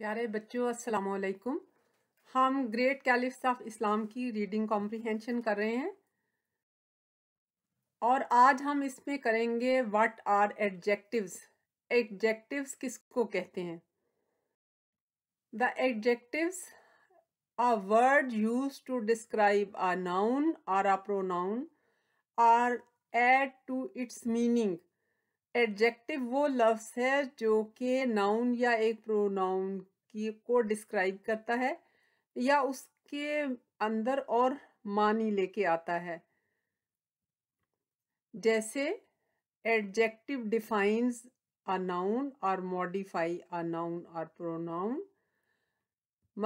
प्यारे बच्चों अस्सलाम वालेकुम हम ग्रेट कैलिफ्स ऑफ इस्लाम की रीडिंग कॉम्प्रिहेंशन कर रहे हैं और आज हम इसमें करेंगे व्हाट आर एडजेक्टिव्स एडजेक्टिव्स किसको कहते हैं the adjectives a word use to describe a noun or a pronoun or add to its meaning adjective वो लफ्स है जो कि नाउन या एक प्रोनाउन की को डिस्क्राइब करता है या उसके अंदर और मानी लेके आता है जैसे एडजेक्टिव डिफाइंस अ नाउन और मॉडिफाई अ नाउन और प्रोनाउन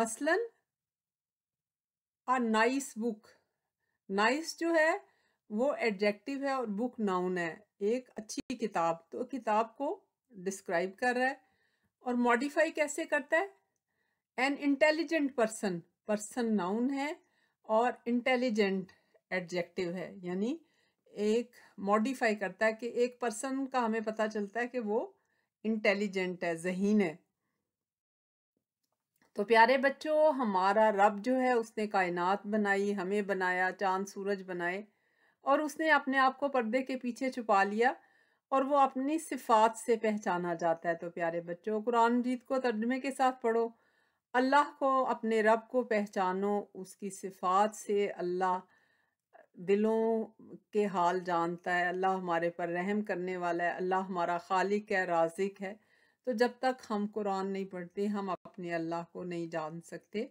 मसलन अ नाइस बुक नाइस जो है वो एडजेक्टिव है और बुक नाउन है एक अच्छी किताब तो किताब को डिस्क्राइब कर रहा है और मॉडिफाई कैसे करता है an intelligent person person noun है और इंटेलिजेंट एडजेक्टिव है यानी एक मॉडिफाई करता है कि एक पर्सन का हमें पता चलता है कि वो इंटेलिजेंट है जहीन है तो प्यारे बच्चों हमारा रब जो है उसने कायनात बनाई हमें बनाया चांद सूरज बनाए और उसने अपने आप को पर्दे के पीछे छुपा लिया और वो अपनी सिफात से पहचाना जाता है तो प्यारे बच्चों कुरान जीत को तर्जमे के साथ पढ़ो अल्लाह को अपने रब को पहचानो उसकी सिफात से अल्लाह दिलों के हाल जानता है अल्लाह हमारे पर रहम करने वाला है अल्लाह हमारा खालिक है राजिक है तो जब तक हम कुरान नहीं पढ़ते हम अपने अल्लाह को नहीं जान सकते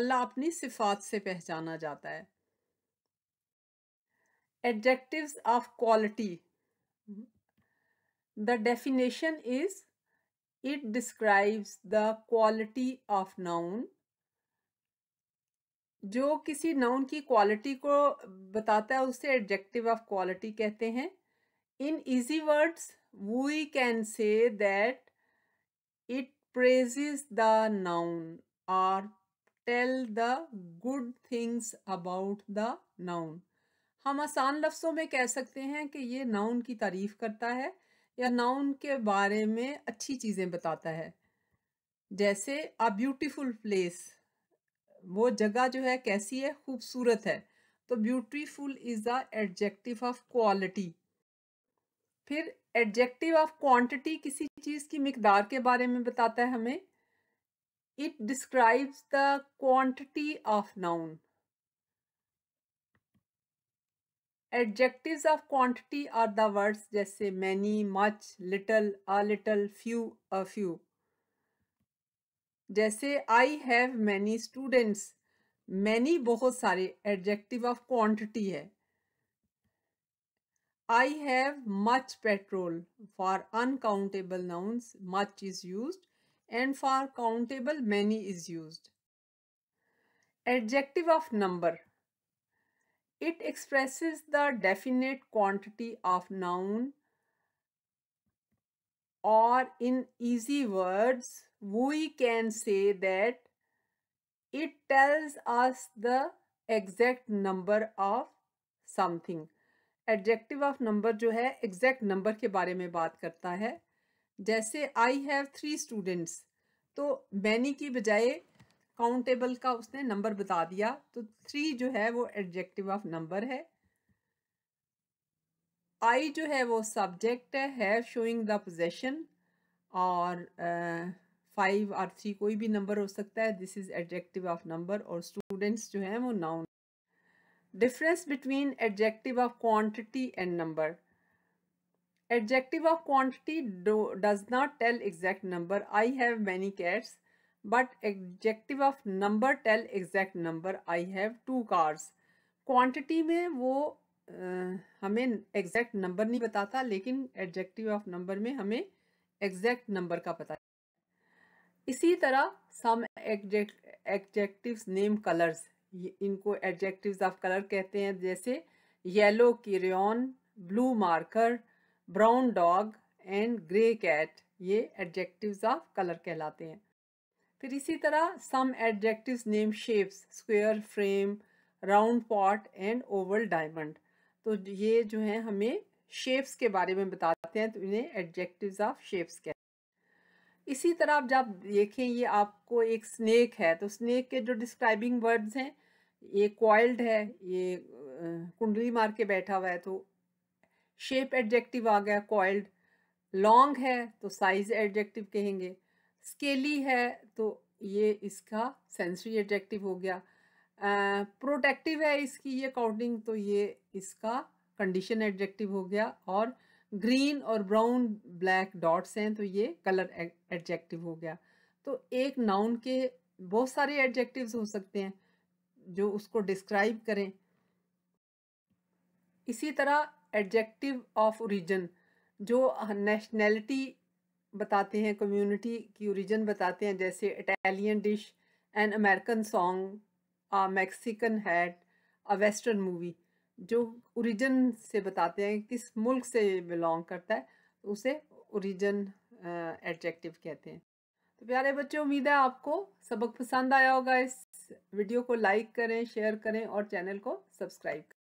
अल्लाह अपनी सिफात से पहचाना जाता है adjectives of quality the definition is it describes the quality of noun जो किसी नाउन की क्वालिटी को बताता है उसे एडजेक्टिव ऑफ क्वालिटी कहते हैं in easy words we can say that it praises the noun और tell the good things about the noun हम आसान लफ्ज़ों में कह सकते हैं कि ये नाउन की तारीफ़ करता है या नाउन के बारे में अच्छी चीज़ें बताता है जैसे अ ब्यूटीफुल प्लेस वो जगह जो है कैसी है खूबसूरत है तो beautiful is the adjective of quality फिर एडजेक्टिव ऑफ क्वांटिटी किसी चीज़ की मकदार के बारे में बताता है हमें it describes the quantity of noun adjectives of quantity are the words जैसे many much little a little few a few जैसे I have many students many बहुत सारे एडजेक्टिव ऑफ क्वांटिटी है I have much petrol for uncountable nouns much is use and for countable many is use adjective of number It expresses the definite quantity of noun or in easy words, we can say that it tells us the exact number of something. adjective of number जो है exact number के बारे में बात करता है जैसे I have three students तो many की बजाय काउंटेबल का उसने नंबर बता दिया तो थ्री जो है वो एडजेक्टिव ऑफ नंबर है आई जो है वो सब्जेक्ट है हैव शोइंग द पोजेशन और फाइव और थ्री कोई भी नंबर हो सकता है this is adjective of number और स्टूडेंट्स जो हैं वो noun difference between adjective of quantity and number adjective of quantity does not tell exact number I have many cats but adjective of number tell exact number I have two cars quantity में वो uh, हमें exact number नहीं बताता लेकिन adjective of number में हमें exact number का पता इसी तरह सम एडजेक्टिव्स नेम कलर्स इनको एडजेक्टिव्स ऑफ कलर कहते हैं जैसे yellow crayon blue marker brown dog and grey cat ये एडजेक्टिव्स ऑफ कलर कहलाते हैं फिर इसी तरह some adjectives name shapes square frame round pot and oval diamond तो ये जो है हमें शेप्स के बारे में बताते हैं तो इन्हें एडजेक्टिव्स ऑफ शेप्स कहते हैं इसी तरह आप जब देखें ये आपको एक स्नेक है तो स्नेक के जो डिस्क्राइबिंग वर्ड्स हैं ये क्वाइल्ड है ये कुंडली मार के बैठा हुआ है तो शेप एडजेक्टिव आ गया क्वाइल्ड लॉन्ग है तो साइज एडजेक्टिव कहेंगे स्केली है तो ये इसका सेंसरी एडजेक्टिव हो गया प्रोटेक्टिव uh, है इसकी ये काउंटिंग तो ये इसका कंडीशन एडजेक्टिव हो गया और ग्रीन और ब्राउन ब्लैक डॉट्स हैं तो ये कलर एडजेक्टिव हो गया तो एक नाउन के बहुत सारे एडजेक्टिव्स हो सकते हैं जो उसको डिस्क्राइब करें इसी तरह एडजेक्टिव ऑफ ओरिजिन जो नेशनैलिटी बताते हैं कम्युनिटी की ओरिजिन बताते हैं जैसे Italian dish and American song a Mexican hat a western movie जो ओरिजिन से बताते हैं किस मुल्क से बिलोंग करता है उसे ओरिजिन एडजेक्टिव uh, कहते हैं तो प्यारे बच्चों उम्मीद है आपको सबक पसंद आया होगा इस वीडियो को लाइक करें शेयर करें और चैनल को सब्सक्राइब करें